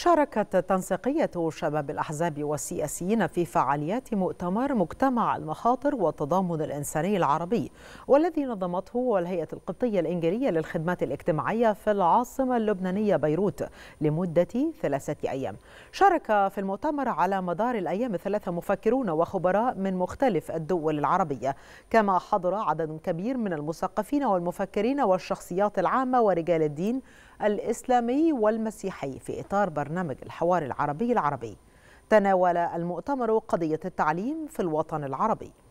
شاركت تنسيقية شباب الأحزاب والسياسيين في فعاليات مؤتمر مجتمع المخاطر والتضامن الإنساني العربي والذي نظمته الهيئة القبطية الإنجليزية للخدمات الاجتماعية في العاصمة اللبنانية بيروت لمدة ثلاثة أيام شارك في المؤتمر على مدار الأيام ثلاثة مفكرون وخبراء من مختلف الدول العربية كما حضر عدد كبير من المثقفين والمفكرين والشخصيات العامة ورجال الدين الإسلامي والمسيحي في إطار برنامج الحوار العربي العربي تناول المؤتمر قضية التعليم في الوطن العربي